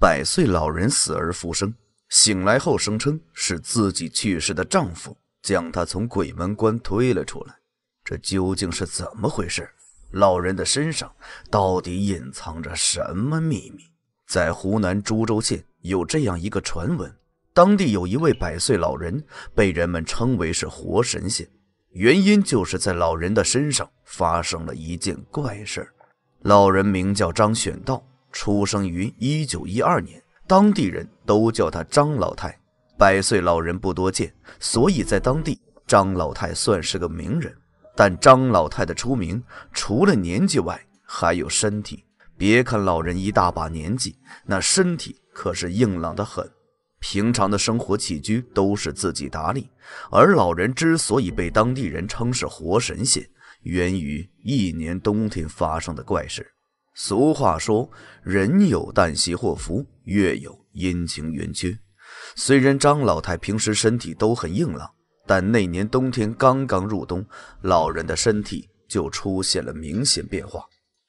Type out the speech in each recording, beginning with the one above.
百岁老人死而复生，醒来后声称是自己去世的丈夫将他从鬼门关推了出来。这究竟是怎么回事？老人的身上到底隐藏着什么秘密？在湖南株洲县有这样一个传闻：当地有一位百岁老人被人们称为是活神仙，原因就是在老人的身上发生了一件怪事老人名叫张选道。出生于一九一二年，当地人都叫他张老太。百岁老人不多见，所以在当地，张老太算是个名人。但张老太的出名，除了年纪外，还有身体。别看老人一大把年纪，那身体可是硬朗的很。平常的生活起居都是自己打理。而老人之所以被当地人称是活神仙，源于一年冬天发生的怪事。俗话说：“人有旦夕祸福，月有阴晴圆缺。”虽然张老太平时身体都很硬朗，但那年冬天刚刚入冬，老人的身体就出现了明显变化。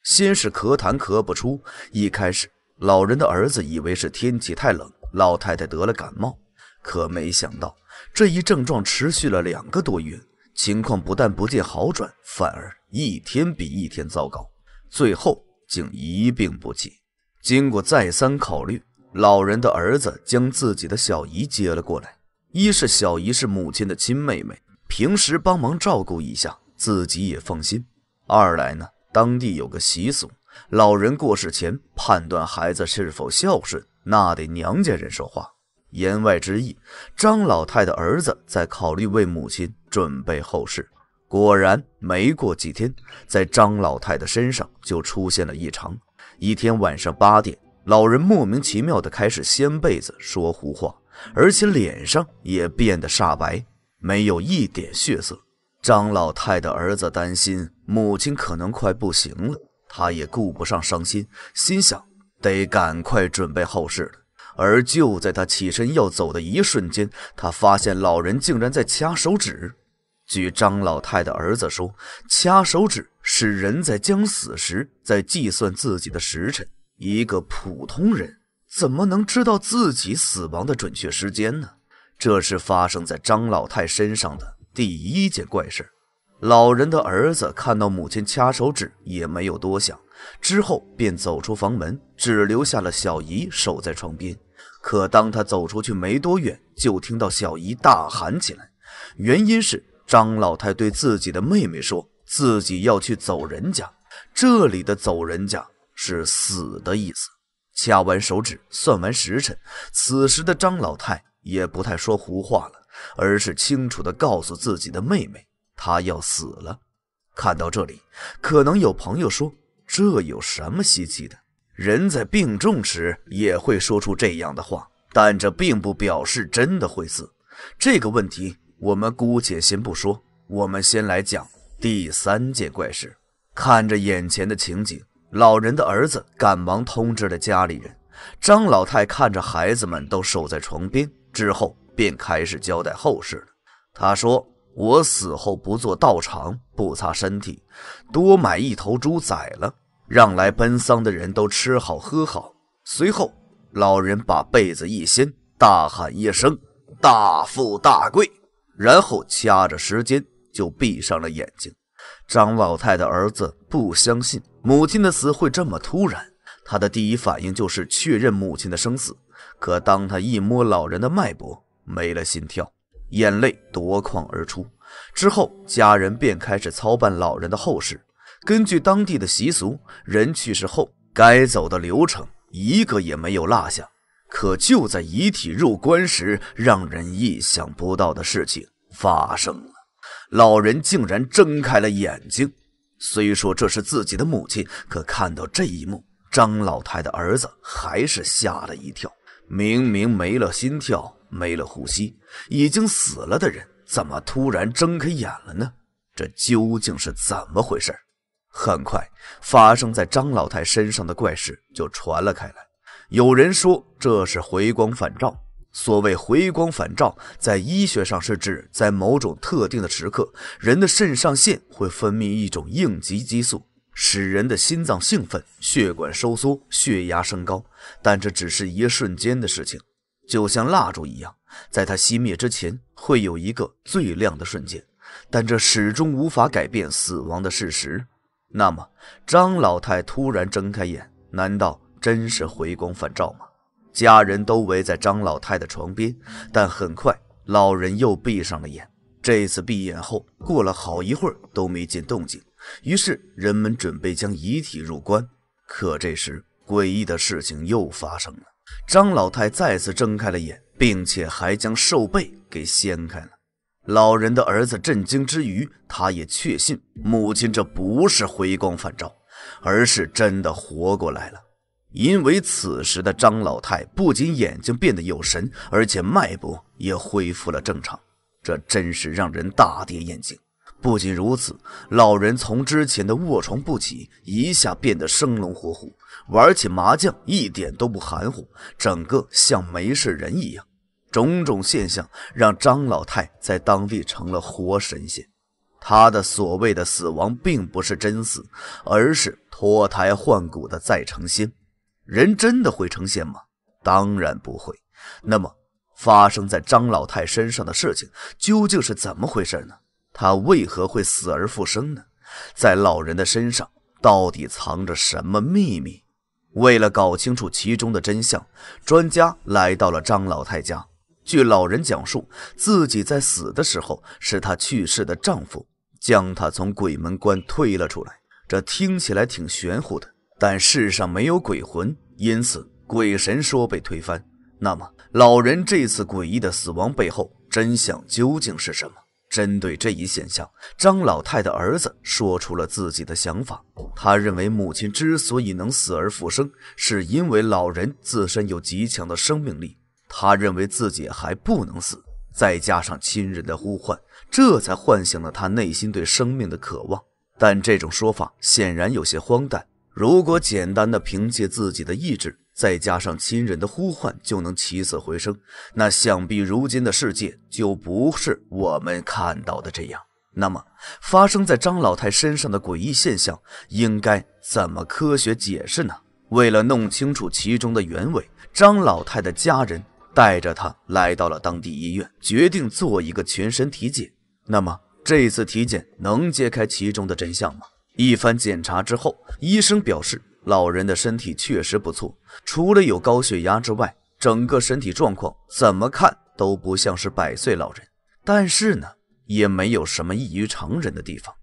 先是咳痰咳不出，一开始，老人的儿子以为是天气太冷，老太太得了感冒，可没想到这一症状持续了两个多月，情况不但不见好转，反而一天比一天糟糕，最后。竟一病不起。经过再三考虑，老人的儿子将自己的小姨接了过来。一是小姨是母亲的亲妹妹，平时帮忙照顾一下，自己也放心；二来呢，当地有个习俗，老人过世前判断孩子是否孝顺，那得娘家人说话。言外之意，张老太的儿子在考虑为母亲准备后事。果然，没过几天，在张老太的身上就出现了异常。一天晚上八点，老人莫名其妙地开始掀被子，说胡话，而且脸上也变得煞白，没有一点血色。张老太的儿子担心母亲可能快不行了，他也顾不上伤心，心想得赶快准备后事了。而就在他起身要走的一瞬间，他发现老人竟然在掐手指。据张老太的儿子说，掐手指是人在将死时在计算自己的时辰。一个普通人怎么能知道自己死亡的准确时间呢？这是发生在张老太身上的第一件怪事老人的儿子看到母亲掐手指，也没有多想，之后便走出房门，只留下了小姨守在床边。可当他走出去没多远，就听到小姨大喊起来，原因是。张老太对自己的妹妹说：“自己要去走人家，这里的‘走人家’是死的意思。”掐完手指，算完时辰，此时的张老太也不太说胡话了，而是清楚地告诉自己的妹妹，她要死了。看到这里，可能有朋友说：“这有什么稀奇的？人在病重时也会说出这样的话，但这并不表示真的会死。”这个问题。我们姑且先不说，我们先来讲第三件怪事。看着眼前的情景，老人的儿子赶忙通知了家里人。张老太看着孩子们都守在床边，之后便开始交代后事。了。他说：“我死后不做道场，不擦身体，多买一头猪宰了，让来奔丧的人都吃好喝好。”随后，老人把被子一掀，大喊一声：“大富大贵！”然后掐着时间就闭上了眼睛。张老太的儿子不相信母亲的死会这么突然，他的第一反应就是确认母亲的生死。可当他一摸老人的脉搏，没了心跳，眼泪夺眶而出。之后，家人便开始操办老人的后事。根据当地的习俗，人去世后该走的流程一个也没有落下。可就在遗体入棺时，让人意想不到的事情。发生了，老人竟然睁开了眼睛。虽说这是自己的母亲，可看到这一幕，张老太的儿子还是吓了一跳。明明没了心跳、没了呼吸、已经死了的人，怎么突然睁开眼了呢？这究竟是怎么回事？很快，发生在张老太身上的怪事就传了开来。有人说这是回光返照。所谓回光返照，在医学上是指在某种特定的时刻，人的肾上腺会分泌一种应急激素，使人的心脏兴奋、血管收缩、血压升高。但这只是一瞬间的事情，就像蜡烛一样，在它熄灭之前会有一个最亮的瞬间。但这始终无法改变死亡的事实。那么，张老太突然睁开眼，难道真是回光返照吗？家人都围在张老太的床边，但很快老人又闭上了眼。这次闭眼后，过了好一会儿都没见动静，于是人们准备将遗体入棺。可这时，诡异的事情又发生了：张老太再次睁开了眼，并且还将兽背给掀开了。老人的儿子震惊之余，他也确信母亲这不是回光返照，而是真的活过来了。因为此时的张老太不仅眼睛变得有神，而且脉搏也恢复了正常，这真是让人大跌眼镜。不仅如此，老人从之前的卧床不起，一下变得生龙活虎，玩起麻将一点都不含糊，整个像没事人一样。种种现象让张老太在当地成了活神仙。他的所谓的死亡并不是真死，而是脱胎换骨的再成仙。人真的会成仙吗？当然不会。那么，发生在张老太身上的事情究竟是怎么回事呢？她为何会死而复生呢？在老人的身上到底藏着什么秘密？为了搞清楚其中的真相，专家来到了张老太家。据老人讲述，自己在死的时候，是她去世的丈夫将她从鬼门关推了出来。这听起来挺玄乎的。但世上没有鬼魂，因此鬼神说被推翻。那么，老人这次诡异的死亡背后真相究竟是什么？针对这一现象，张老太的儿子说出了自己的想法。他认为母亲之所以能死而复生，是因为老人自身有极强的生命力。他认为自己还不能死，再加上亲人的呼唤，这才唤醒了他内心对生命的渴望。但这种说法显然有些荒诞。如果简单的凭借自己的意志，再加上亲人的呼唤就能起死回生，那想必如今的世界就不是我们看到的这样。那么，发生在张老太身上的诡异现象应该怎么科学解释呢？为了弄清楚其中的原委，张老太的家人带着她来到了当地医院，决定做一个全身体检。那么，这次体检能揭开其中的真相吗？一番检查之后，医生表示，老人的身体确实不错，除了有高血压之外，整个身体状况怎么看都不像是百岁老人。但是呢，也没有什么异于常人的地方，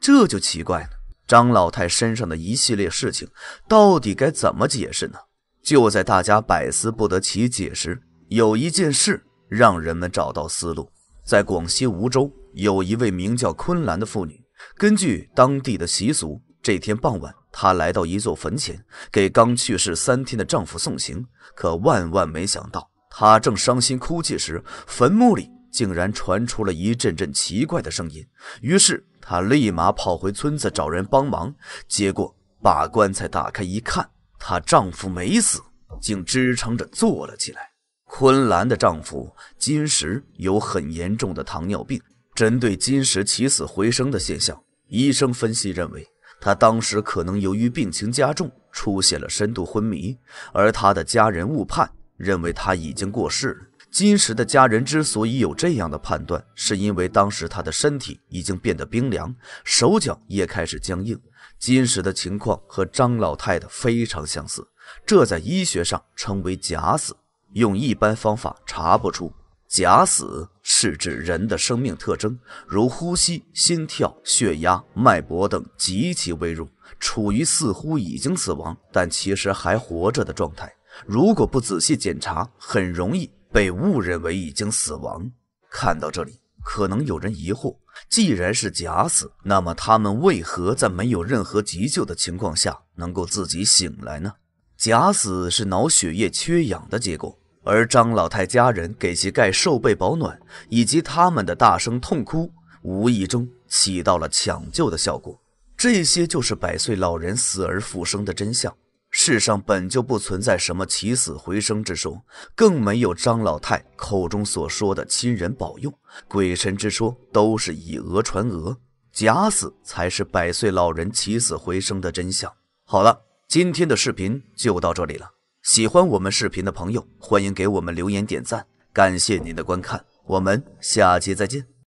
这就奇怪了。张老太身上的一系列事情，到底该怎么解释呢？就在大家百思不得其解时，有一件事让人们找到思路。在广西梧州，有一位名叫昆兰的妇女。根据当地的习俗，这天傍晚，她来到一座坟前，给刚去世三天的丈夫送行。可万万没想到，她正伤心哭泣时，坟墓里竟然传出了一阵阵奇怪的声音。于是她立马跑回村子找人帮忙。结果把棺材打开一看，她丈夫没死，竟支撑着坐了起来。昆兰的丈夫金石有很严重的糖尿病。针对金石起死回生的现象，医生分析认为，他当时可能由于病情加重，出现了深度昏迷，而他的家人误判，认为他已经过世了。金石的家人之所以有这样的判断，是因为当时他的身体已经变得冰凉，手脚也开始僵硬。金石的情况和张老太的非常相似，这在医学上称为假死，用一般方法查不出。假死是指人的生命特征，如呼吸、心跳、血压、脉搏等极其微弱，处于似乎已经死亡，但其实还活着的状态。如果不仔细检查，很容易被误认为已经死亡。看到这里，可能有人疑惑：既然是假死，那么他们为何在没有任何急救的情况下能够自己醒来呢？假死是脑血液缺氧的结果。而张老太家人给其盖寿被保暖，以及他们的大声痛哭，无意中起到了抢救的效果。这些就是百岁老人死而复生的真相。世上本就不存在什么起死回生之说，更没有张老太口中所说的亲人保佑、鬼神之说，都是以讹传讹。假死才是百岁老人起死回生的真相。好了，今天的视频就到这里了。喜欢我们视频的朋友，欢迎给我们留言点赞，感谢您的观看，我们下期再见。